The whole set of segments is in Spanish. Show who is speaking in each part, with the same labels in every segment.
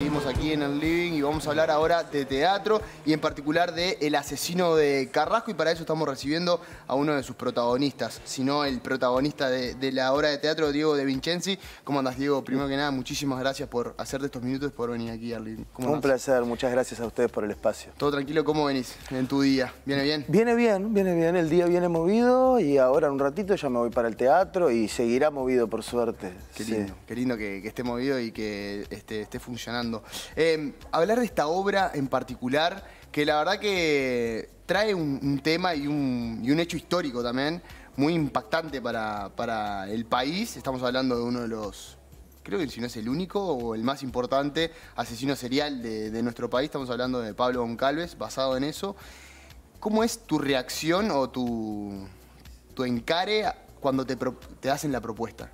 Speaker 1: Seguimos aquí en el living y vamos a hablar ahora de teatro y en particular de El asesino de Carrasco y para eso estamos recibiendo a uno de sus protagonistas, sino el protagonista de, la obra de teatro, Diego de Vincenzi. ¿Cómo andas, Diego? Primero que nada, muchísimas gracias por hacerte estos minutos, y por venir aquí al living. Un placer, muchas gracias a ustedes por el espacio. Todo tranquilo, ¿cómo venís en tu día?
Speaker 2: ¿Viene bien? Viene bien, viene bien. El día viene movido y ahora en un ratito ya me voy para el teatro y seguirá movido, por suerte. Qué lindo,
Speaker 1: qué lindo que, esté movido y que este, esté funcionando eh, hablar de esta obra en particular, que la verdad que trae un, tema y un, hecho histórico también, muy impactante para, el país. Estamos hablando de uno de los creo que si no es el único o el más importante asesino serial de, nuestro país, estamos hablando de Pablo Goncalves, basado en eso. ¿Cómo es tu reacción o tu, encare cuando te hacen la
Speaker 2: propuesta?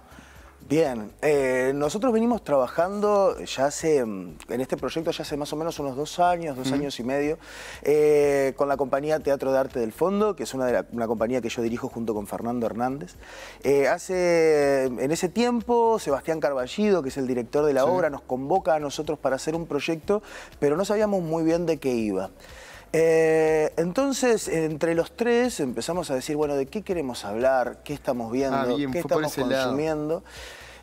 Speaker 2: Bien, eh, nosotros venimos trabajando ya hace, mm, en este proyecto ya hace más o menos unos dos años, dos años y medio, eh, con la compañía Teatro de Arte del Fondo, que es una, compañía que yo dirijo junto con Fernando Hernández. Eh, hace, en ese tiempo, Sebastián Carballido, que es el director de la obra, nos convoca a nosotros para hacer un proyecto, pero no sabíamos muy bien de qué iba. Eh, entonces, entre los tres empezamos a decir, bueno, ¿de qué queremos hablar? ¿Qué estamos viendo? Ah, ¿Qué estamos consumiendo?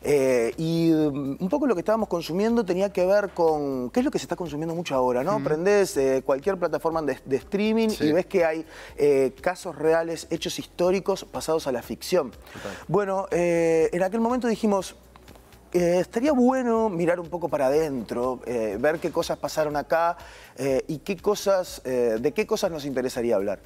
Speaker 2: Eh, y mm, un poco lo que estábamos consumiendo tenía que ver con qué es lo que se está consumiendo mucho ahora, ¿no? aprendes eh, cualquier plataforma de, streaming y ves que hay casos reales, hechos históricos pasados a la ficción. Bueno, en aquel momento dijimos, eh, estaría bueno mirar un poco para adentro, eh, ver qué cosas pasaron acá eh, y qué cosas, de qué cosas nos interesaría hablar.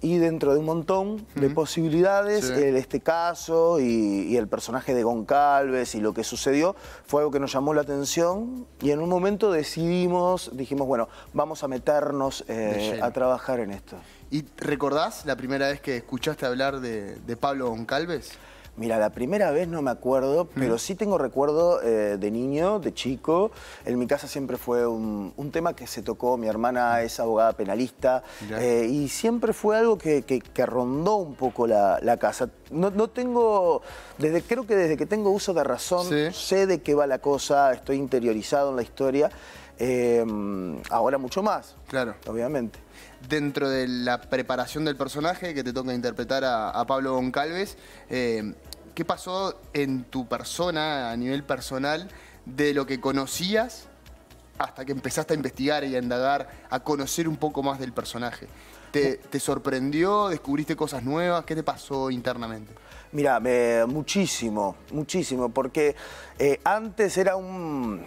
Speaker 2: Y dentro de un montón de posibilidades, este caso y, el personaje de Goncalves y lo que sucedió fue algo que nos llamó la atención y en un momento decidimos, dijimos, bueno, vamos a meternos a trabajar en esto. ¿Y recordás la primera vez que escuchaste hablar de, de Pablo Goncalves? Mira, la primera vez no me acuerdo, pero sí tengo recuerdo eh, de niño, de chico. En mi casa siempre fue un, tema que se tocó. Mi hermana es abogada penalista eh, y siempre fue algo que, rondó un poco la, casa. No, tengo, desde, creo que desde que tengo uso de razón, sé de qué va la cosa, estoy interiorizado en la historia. Em, ahora mucho más. Claro. Obviamente. Dentro de la
Speaker 1: preparación del personaje que te toca interpretar a, Pablo Goncalves, eh, ¿qué pasó en tu persona, a nivel personal, de lo que conocías hasta que empezaste a investigar y a indagar, a conocer un poco más del personaje? ¿Te,
Speaker 2: sorprendió? ¿Descubriste cosas nuevas? ¿Qué te pasó internamente? Mira, muchísimo, muchísimo, porque eh, antes era un,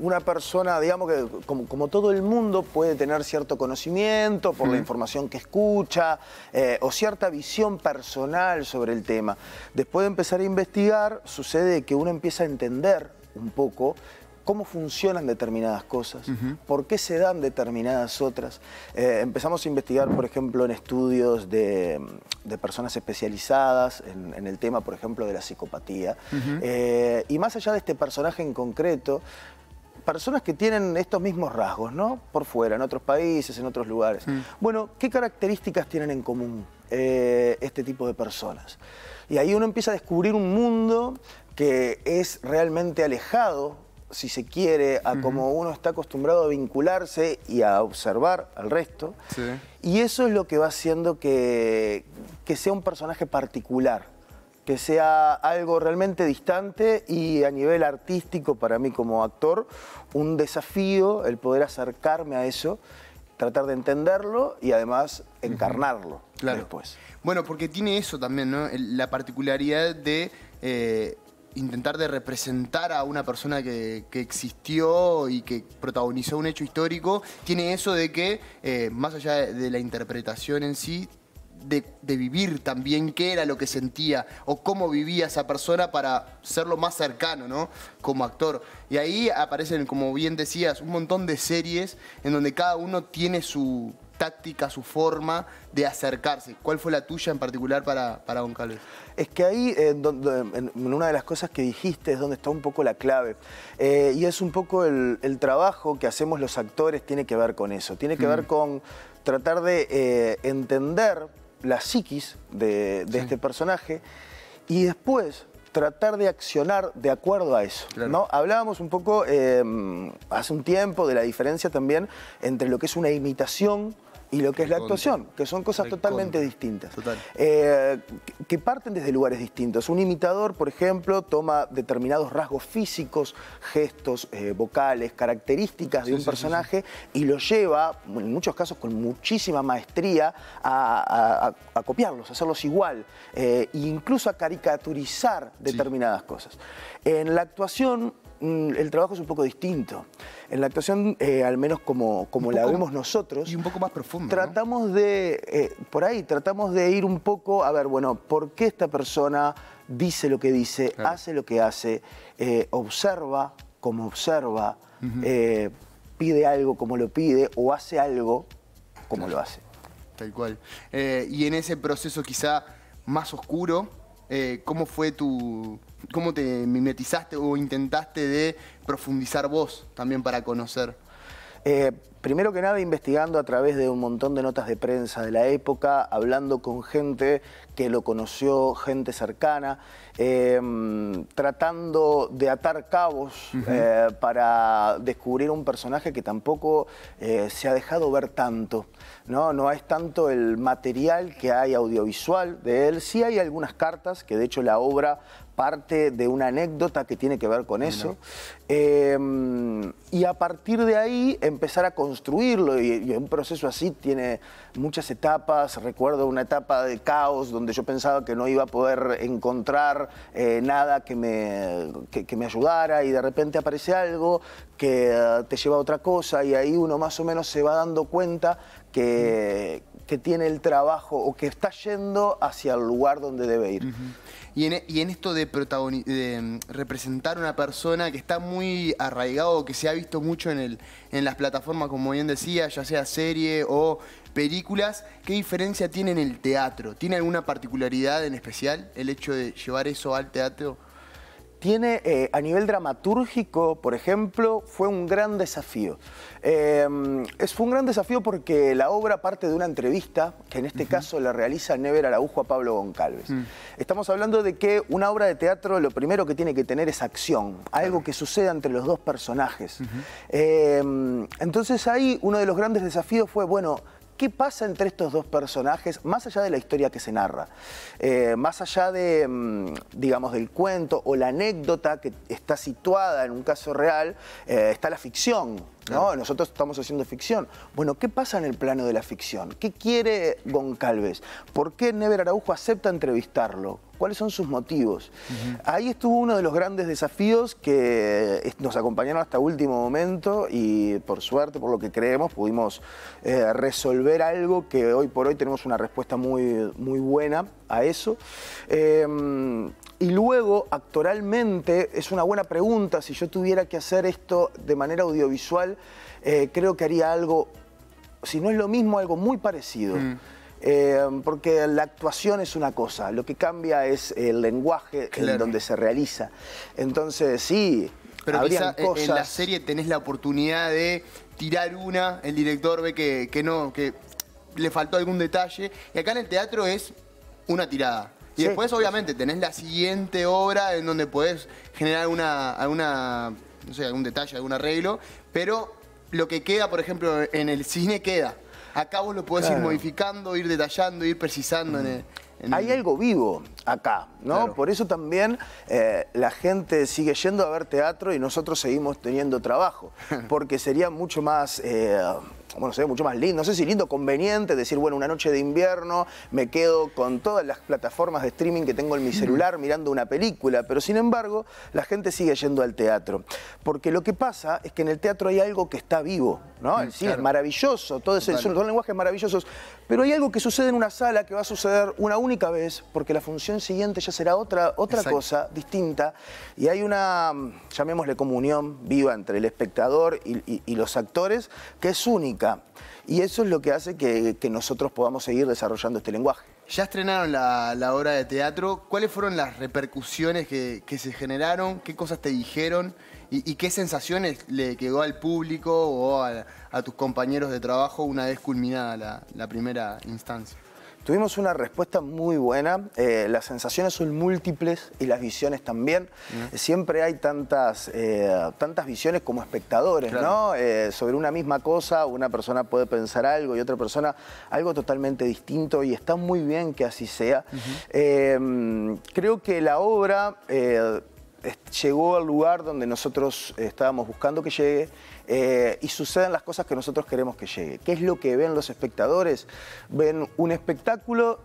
Speaker 2: una persona, digamos que como, todo el mundo puede tener cierto conocimiento por la mm. información que escucha eh, o cierta visión personal sobre el tema. Después de empezar a investigar, sucede que uno empieza a entender un poco cómo funcionan determinadas cosas, por qué se dan determinadas otras. Eh, empezamos a investigar, por ejemplo, en estudios de, personas especializadas en, el tema, por ejemplo, de la psicopatía. Eh, y más allá de este personaje en concreto, personas que tienen estos mismos rasgos, ¿no? Por fuera, en otros países, en otros lugares. Mm. Bueno, ¿qué características tienen en común eh, este tipo de personas? Y ahí uno empieza a descubrir un mundo que es realmente alejado, si se quiere, a como uno está acostumbrado a vincularse y a observar al resto. Y eso es lo que va haciendo que, que sea un personaje particular que sea algo realmente distante y a nivel artístico para mí como actor, un desafío el poder acercarme a eso, tratar de entenderlo y además encarnarlo claro.
Speaker 1: después. Bueno, porque tiene eso también, ¿no? La particularidad de... Eh, intentar de representar a una persona que, existió y que protagonizó un hecho histórico, tiene eso de que, eh, más allá de, la interpretación en sí, de, vivir también qué era lo que sentía o cómo vivía esa persona para serlo más cercano, ¿no? Como actor. Y ahí aparecen, como bien decías, un montón de series en donde cada uno tiene su táctica, su forma de
Speaker 2: acercarse. ¿Cuál fue la tuya en particular para, para Don Es que ahí, eh, donde, en, una de las cosas que dijiste, es donde está un poco la clave. Eh, y es un poco el, trabajo que hacemos los actores, tiene que ver con eso. Tiene que mm. ver con tratar de eh, entender la psiquis de, este personaje y después tratar de accionar de acuerdo a eso. ¿no? Hablábamos un poco eh, hace un tiempo de la diferencia también entre lo que es una imitación y lo que es la actuación, que son cosas totalmente distintas, eh, que parten desde lugares distintos. Un imitador, por ejemplo, toma determinados rasgos físicos, gestos, eh, vocales, características de un personaje y lo lleva, en muchos casos con muchísima maestría, a, copiarlos, a hacerlos igual, eh, e incluso a caricaturizar determinadas cosas. En la actuación Mm, el trabajo es un poco distinto. En la actuación, eh, al menos como, como la vemos nosotros... Y un poco más profundo. Tratamos de, eh, por ahí, tratamos de ir un poco a ver, bueno, ¿por qué esta persona dice lo que dice, hace lo que hace, eh, observa como observa, pide algo como lo pide o hace algo como lo hace? Tal cual.
Speaker 1: y en ese proceso quizá más oscuro, eh, cómo fue tu, cómo te mimetizaste o intentaste de profundizar vos también para conocer.
Speaker 2: Eh, primero que nada, investigando a través de un montón de notas de prensa de la época, hablando con gente que lo conoció, gente cercana, em, tratando de atar cabos eh, para descubrir un personaje que tampoco eh, se ha dejado ver tanto. ¿no? no es tanto el material que hay audiovisual de él, sí hay algunas cartas, que de hecho la obra parte de una anécdota que tiene que ver con eso. Eh, y a partir de ahí empezar a construirlo. Y, un proceso así tiene muchas etapas. Recuerdo una etapa de caos donde yo pensaba que no iba a poder encontrar eh, nada que me, que me ayudara y de repente aparece algo que eh, te lleva a otra cosa y ahí uno más o menos se va dando cuenta que, que tiene el trabajo o que está yendo hacia el lugar donde debe ir. E,
Speaker 1: y, en, esto de, de mm, representar una persona que está muy arraigado, que se ha visto mucho en, en las plataformas, como bien decía, ya sea serie o películas, ¿qué diferencia tiene en el teatro? ¿Tiene alguna particularidad en especial el hecho de llevar eso al teatro?
Speaker 2: tiene eh, a nivel dramatúrgico, por ejemplo, fue un gran desafío. Em, es, fue un gran desafío porque la obra parte de una entrevista, que en este caso la realiza Never Araujo a Pablo Goncalves. Mm. Estamos hablando de que una obra de teatro lo primero que tiene que tener es acción, algo que suceda entre los dos personajes. Em, entonces ahí uno de los grandes desafíos fue, bueno, ¿Qué pasa entre estos dos personajes, más allá de la historia que se narra? Eh, más allá de, mm, digamos, del cuento o la anécdota que está situada en un caso real, eh, está la ficción ¿no? Nosotros estamos haciendo ficción. Bueno, ¿qué pasa en el plano de la ficción? ¿Qué quiere Goncalves? ¿Por qué Never Araujo acepta entrevistarlo? ¿Cuáles son sus motivos? Ahí estuvo uno de los grandes desafíos que eh, nos acompañaron hasta último momento y por suerte, por lo que creemos, pudimos eh, resolver algo que hoy por hoy tenemos una respuesta muy, muy buena a eso. Em, y luego, actoralmente, es una buena pregunta, si yo tuviera que hacer esto de manera audiovisual, eh, creo que haría algo, si no es lo mismo, algo muy parecido. Mm. Eh, porque la actuación es una cosa, lo que cambia es el lenguaje en donde se realiza. Entonces, sí, pero cosas... Eh, en la
Speaker 1: serie tenés la oportunidad de tirar una, el director ve que no, que le faltó algún detalle, y acá en el teatro es una tirada. Y después, obviamente, tenés la siguiente obra en donde podés generar alguna, alguna, no sé, algún detalle, algún arreglo, pero lo que queda, por ejemplo, en el cine queda. Acá vos lo podés ir modificando, ir detallando,
Speaker 2: ir precisando en Hay algo vivo acá, ¿no? Por eso también eh, la gente sigue yendo a ver teatro y nosotros seguimos teniendo trabajo, porque sería mucho más... Eh, bueno, sería mucho más lindo, no sé si lindo, conveniente decir, bueno, una noche de invierno me quedo con todas las plataformas de streaming que tengo en mi celular mirando una película, pero sin embargo, la gente sigue yendo al teatro, porque lo que pasa es que en el teatro hay algo que está vivo, ¿no? Mm, es maravilloso, todo son, son lenguajes maravillosos, pero hay algo que sucede en una sala que va a suceder una única vez, porque la función siguiente ya será otra, otra cosa distinta y hay una, mm, llamémosle comunión viva entre el espectador y, los actores que es única. Y eso es lo que hace que, nosotros podamos seguir desarrollando este lenguaje. Ya estrenaron la, obra de teatro. ¿Cuáles fueron las repercusiones que,
Speaker 1: se generaron? ¿Qué cosas te dijeron? ¿Y, qué sensaciones le quedó al público o a, tus compañeros de trabajo una vez culminada la, la primera instancia?
Speaker 2: Tuvimos una respuesta muy buena, eh, las sensaciones son múltiples y las visiones también. Mm. Siempre hay tantas, eh, tantas visiones como espectadores, ¿no? Eh, sobre una misma cosa, una persona puede pensar algo y otra persona algo totalmente distinto y está muy bien que así sea. creo que la obra llegó al lugar donde nosotros eh, estábamos buscando que llegue eh, y suceden las cosas que nosotros queremos que llegue. ¿Qué es lo que ven los espectadores? Ven un espectáculo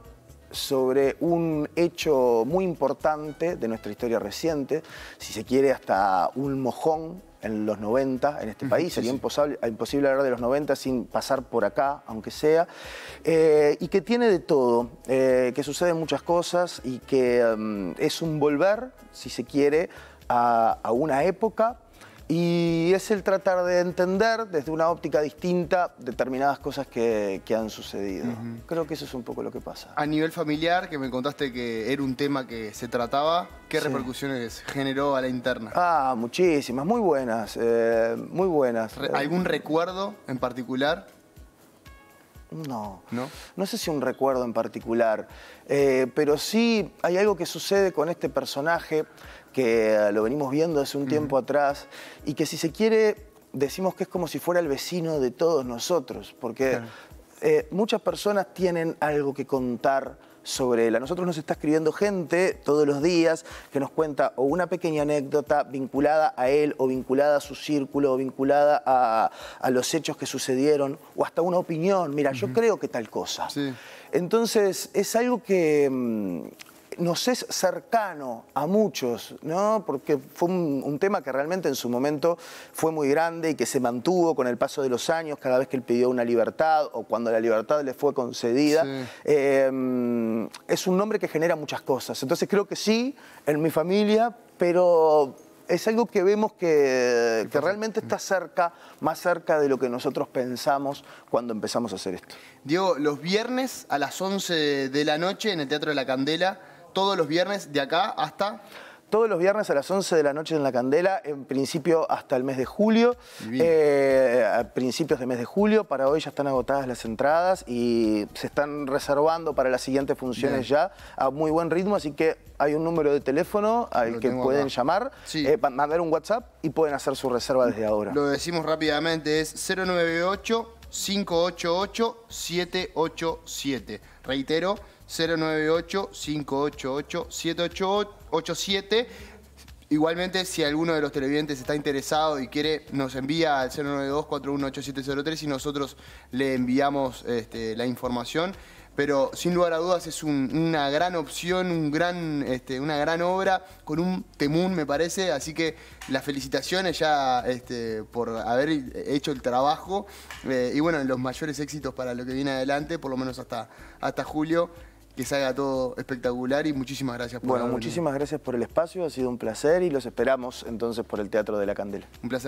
Speaker 2: sobre un hecho muy importante de nuestra historia reciente, si se quiere hasta un mojón en los 90 en este país, sería imposible, hablar de los 90 sin pasar por acá, aunque sea, eh, y que tiene de todo, eh, que suceden muchas cosas y que mm, es un volver, si se quiere, a una época, y es el tratar de entender desde una óptica distinta determinadas cosas que, han sucedido. Creo que eso es un poco lo que pasa.
Speaker 1: A nivel familiar, que me contaste que era un tema que se trataba, ¿qué repercusiones generó a la interna? Ah, muchísimas, muy buenas, eh, muy buenas. ¿Algún recuerdo en particular?
Speaker 2: No. no. sé si un recuerdo en particular, eh, pero sí hay algo que sucede con este personaje que eh, lo venimos viendo hace un tiempo atrás y que si se quiere decimos que es como si fuera el vecino de todos nosotros, porque eh, muchas personas tienen algo que contar sobre él. A nosotros nos está escribiendo gente todos los días que nos cuenta o una pequeña anécdota vinculada a él o vinculada a su círculo o vinculada a, los hechos que sucedieron o hasta una opinión. Mira, yo creo que tal cosa. Entonces, es algo que mm, nos es cercano a muchos, ¿no? porque fue un, tema que realmente en su momento fue muy grande y que se mantuvo con el paso de los años, cada vez que él pidió una libertad o cuando la libertad le fue concedida. Eh, es un nombre que genera muchas cosas. Entonces creo que sí, en mi familia, pero es algo que vemos que, que, realmente está cerca, más cerca de lo que nosotros pensamos cuando empezamos a hacer esto. Diego, los viernes a las
Speaker 1: 11 de la noche en el Teatro de la Candela todos los viernes de acá hasta
Speaker 2: todos los viernes a las 11 de la noche en La Candela, en principio hasta el mes de julio, eh, a principios de mes de julio, para hoy ya están agotadas las entradas y se están reservando para las siguientes funciones ya a muy buen ritmo, así que hay un número de teléfono al que pueden llamar, eh, mandar un WhatsApp y pueden hacer su reserva desde ahora. Lo
Speaker 1: decimos rápidamente, es 098 588 787. Reitero, 098-588-7887. Igualmente, si alguno de los televidentes está interesado y quiere, nos envía al 092-418703 y nosotros le enviamos este, la información. Pero sin lugar a dudas es una gran opción, un gran, este, una gran obra, con un temún me parece. Así que las felicitaciones ya este, por haber hecho el trabajo. Eh, y bueno, los mayores éxitos para lo que viene adelante, por lo menos hasta, hasta julio que
Speaker 2: salga todo
Speaker 1: espectacular y muchísimas gracias por Bueno, muchísimas
Speaker 2: gracias por el espacio, ha sido un placer y los esperamos entonces por el Teatro de la Candela. Un placer.